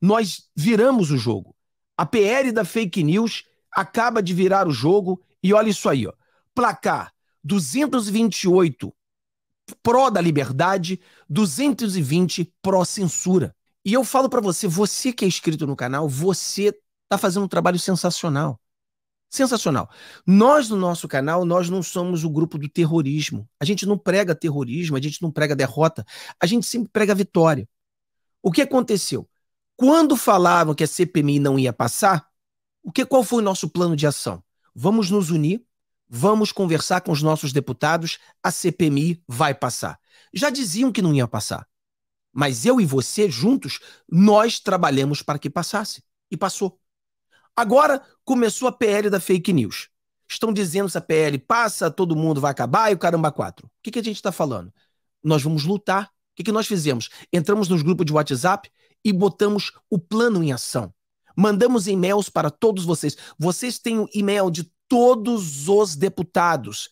nós viramos o jogo. A PR da fake news acaba de virar o jogo e olha isso aí, ó. Placar 228 pró da liberdade, 220 pró censura. E eu falo para você, você que é inscrito no canal, você tá fazendo um trabalho sensacional. Sensacional. Nós, no nosso canal, nós não somos o grupo do terrorismo. A gente não prega terrorismo, a gente não prega derrota, a gente sempre prega vitória. O que aconteceu? Quando falavam que a CPMI não ia passar, o que qual foi o nosso plano de ação? Vamos nos unir, vamos conversar com os nossos deputados, a CPMI vai passar. Já diziam que não ia passar. Mas eu e você juntos, nós trabalhamos para que passasse e passou. Agora começou a PL da fake news. Estão dizendo se a PL passa, todo mundo vai acabar e o caramba quatro. O que, que a gente está falando? Nós vamos lutar. O que, que nós fizemos? Entramos nos grupos de WhatsApp, e botamos o plano em ação. Mandamos e-mails para todos vocês. Vocês têm o e-mail de todos os deputados.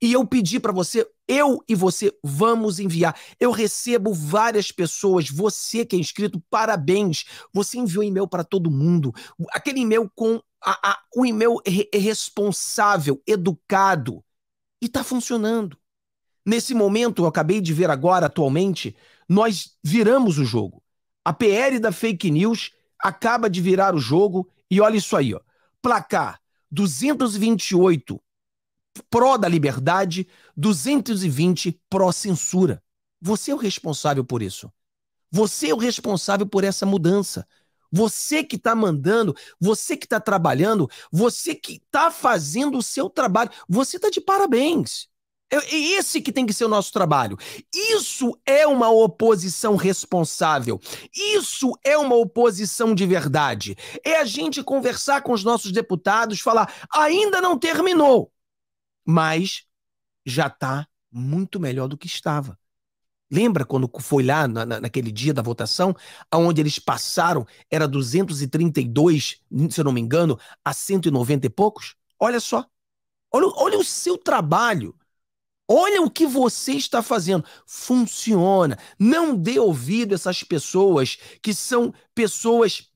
E eu pedi para você, eu e você vamos enviar. Eu recebo várias pessoas, você que é inscrito, parabéns. Você enviou e-mail para todo mundo. Aquele e-mail com a, a, o e-mail é responsável, educado. E está funcionando. Nesse momento, eu acabei de ver agora, atualmente, nós viramos o jogo. A PR da fake news acaba de virar o jogo e olha isso aí, ó. Placar 228 pró da liberdade, 220 pró censura. Você é o responsável por isso. Você é o responsável por essa mudança. Você que está mandando, você que está trabalhando, você que está fazendo o seu trabalho, você está de parabéns. É esse que tem que ser o nosso trabalho. Isso é uma oposição responsável. Isso é uma oposição de verdade. É a gente conversar com os nossos deputados, falar: ainda não terminou, mas já está muito melhor do que estava. Lembra quando foi lá na, naquele dia da votação, aonde eles passaram, era 232, se eu não me engano, a 190 e poucos? Olha só. Olha, olha o seu trabalho Olha o que você está fazendo. Funciona. Não dê ouvido a essas pessoas que são pessoas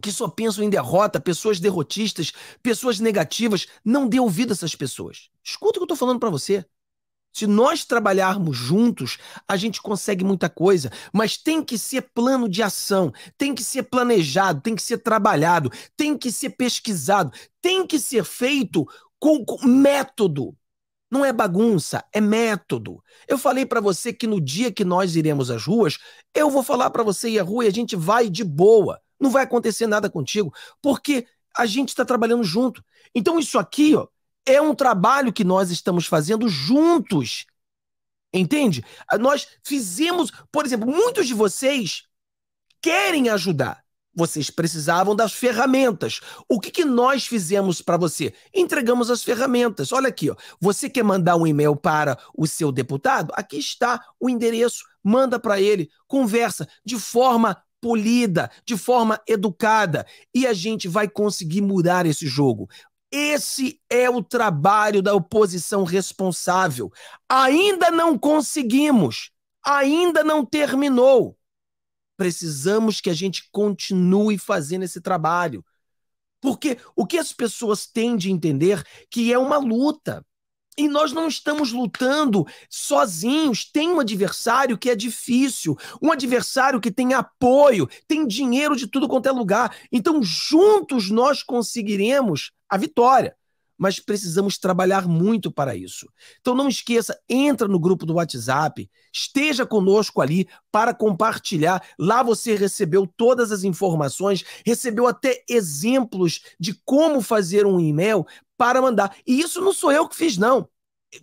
que só pensam em derrota, pessoas derrotistas, pessoas negativas. Não dê ouvido a essas pessoas. Escuta o que eu estou falando para você. Se nós trabalharmos juntos, a gente consegue muita coisa, mas tem que ser plano de ação, tem que ser planejado, tem que ser trabalhado, tem que ser pesquisado, tem que ser feito com, com método. Não é bagunça, é método. Eu falei para você que no dia que nós iremos às ruas, eu vou falar para você ir à rua e a gente vai de boa. Não vai acontecer nada contigo, porque a gente está trabalhando junto. Então isso aqui, ó, é um trabalho que nós estamos fazendo juntos. Entende? Nós fizemos, por exemplo, muitos de vocês querem ajudar. Vocês precisavam das ferramentas. O que, que nós fizemos para você? Entregamos as ferramentas. Olha aqui, ó. você quer mandar um e-mail para o seu deputado? Aqui está o endereço. Manda para ele, conversa de forma polida, de forma educada, e a gente vai conseguir mudar esse jogo. Esse é o trabalho da oposição responsável. Ainda não conseguimos, ainda não terminou. Precisamos que a gente continue fazendo esse trabalho. Porque o que as pessoas têm de entender que é uma luta. E nós não estamos lutando sozinhos. Tem um adversário que é difícil, um adversário que tem apoio, tem dinheiro de tudo quanto é lugar. Então, juntos nós conseguiremos a vitória mas precisamos trabalhar muito para isso. Então não esqueça, entra no grupo do WhatsApp, esteja conosco ali para compartilhar. Lá você recebeu todas as informações, recebeu até exemplos de como fazer um e-mail para mandar. E isso não sou eu que fiz não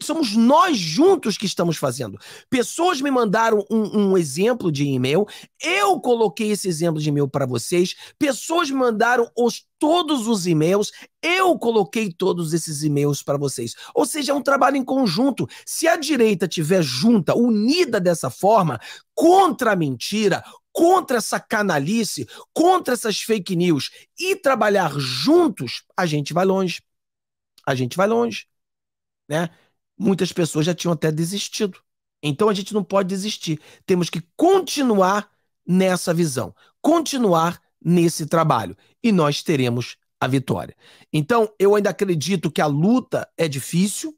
somos nós juntos que estamos fazendo. Pessoas me mandaram um, um exemplo de e-mail, eu coloquei esse exemplo de e-mail para vocês, pessoas me mandaram os, todos os e-mails, eu coloquei todos esses e-mails para vocês. Ou seja, é um trabalho em conjunto. Se a direita tiver junta, unida dessa forma, contra a mentira, contra essa canalice, contra essas fake news e trabalhar juntos, a gente vai longe. A gente vai longe, né? muitas pessoas já tinham até desistido. Então a gente não pode desistir. Temos que continuar nessa visão, continuar nesse trabalho e nós teremos a vitória. Então eu ainda acredito que a luta é difícil,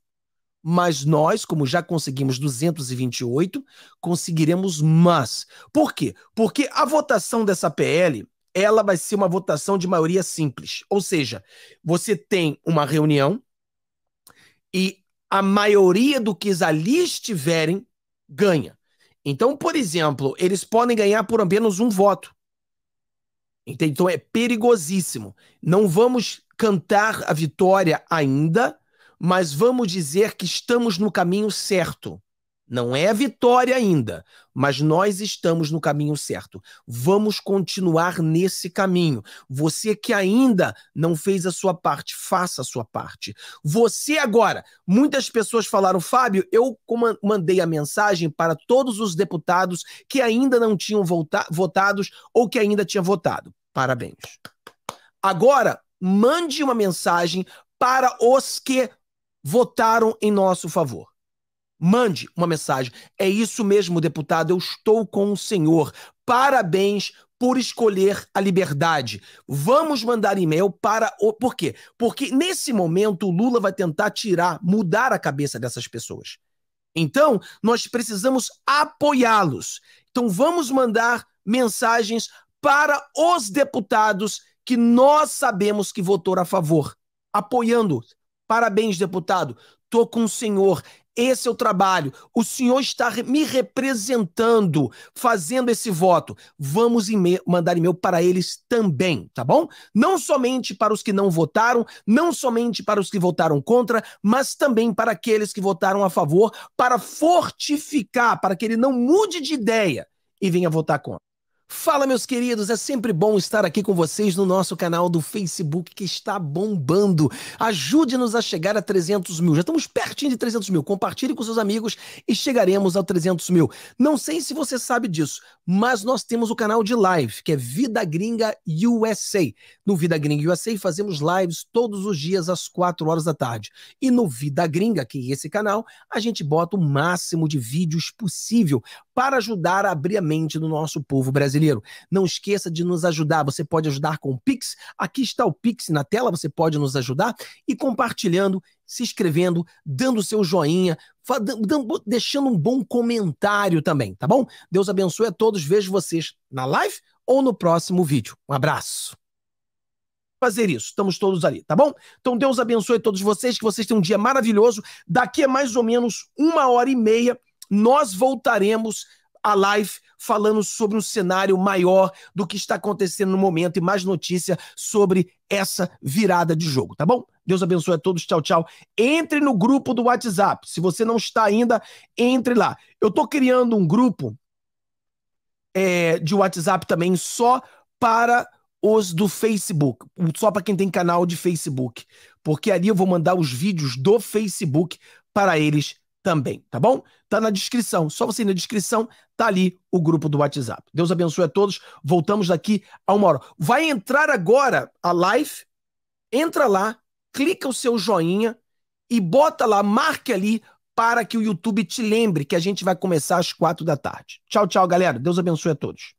mas nós, como já conseguimos 228, conseguiremos mais. Por quê? Porque a votação dessa PL, ela vai ser uma votação de maioria simples. Ou seja, você tem uma reunião e a maioria do que ali estiverem ganha. Então, por exemplo, eles podem ganhar por apenas um voto. Entende? Então é perigosíssimo. Não vamos cantar a vitória ainda, mas vamos dizer que estamos no caminho certo. Não é vitória ainda, mas nós estamos no caminho certo. Vamos continuar nesse caminho. Você que ainda não fez a sua parte, faça a sua parte. Você agora, muitas pessoas falaram, Fábio, eu mandei a mensagem para todos os deputados que ainda não tinham votado ou que ainda tinham votado. Parabéns. Agora, mande uma mensagem para os que votaram em nosso favor. Mande uma mensagem. É isso mesmo, deputado. Eu estou com o senhor. Parabéns por escolher a liberdade. Vamos mandar e-mail para o. Por quê? Porque nesse momento o Lula vai tentar tirar, mudar a cabeça dessas pessoas. Então, nós precisamos apoiá-los. Então, vamos mandar mensagens para os deputados que nós sabemos que votou a favor, apoiando. Parabéns, deputado. Tô com o senhor. Esse é o trabalho. O senhor está me representando, fazendo esse voto. Vamos mandar e-mail para eles também, tá bom? Não somente para os que não votaram, não somente para os que votaram contra, mas também para aqueles que votaram a favor, para fortificar, para que ele não mude de ideia e venha votar contra. Fala, meus queridos, é sempre bom estar aqui com vocês no nosso canal do Facebook que está bombando. Ajude-nos a chegar a 300 mil. Já estamos pertinho de 300 mil. Compartilhe com seus amigos e chegaremos ao 300 mil. Não sei se você sabe disso, mas nós temos o canal de live que é Vida Gringa USA. No Vida Gringa USA fazemos lives todos os dias às 4 horas da tarde. E no Vida Gringa, que é esse canal, a gente bota o máximo de vídeos possível para ajudar a abrir a mente do nosso povo brasileiro brasileiro. Não esqueça de nos ajudar. Você pode ajudar com o Pix. Aqui está o Pix na tela, você pode nos ajudar e compartilhando, se inscrevendo, dando seu joinha, deixando um bom comentário também, tá bom? Deus abençoe a todos. Vejo vocês na live ou no próximo vídeo. Um abraço fazer isso. Estamos todos ali, tá bom? Então Deus abençoe todos vocês, que vocês tenham um dia maravilhoso. Daqui a mais ou menos uma hora e meia, nós voltaremos a live falando sobre um cenário maior do que está acontecendo no momento e mais notícia sobre essa virada de jogo, tá bom? Deus abençoe a todos, tchau, tchau. Entre no grupo do WhatsApp. Se você não está ainda, entre lá. Eu tô criando um grupo é, de WhatsApp também só para os do Facebook, só para quem tem canal de Facebook, porque ali eu vou mandar os vídeos do Facebook para eles também, tá bom? Tá na descrição. Só você ir na descrição, tá ali o grupo do WhatsApp. Deus abençoe a todos. Voltamos daqui a uma hora. Vai entrar agora a live. Entra lá, clica o seu joinha e bota lá, marque ali para que o YouTube te lembre que a gente vai começar às quatro da tarde. Tchau, tchau, galera. Deus abençoe a todos.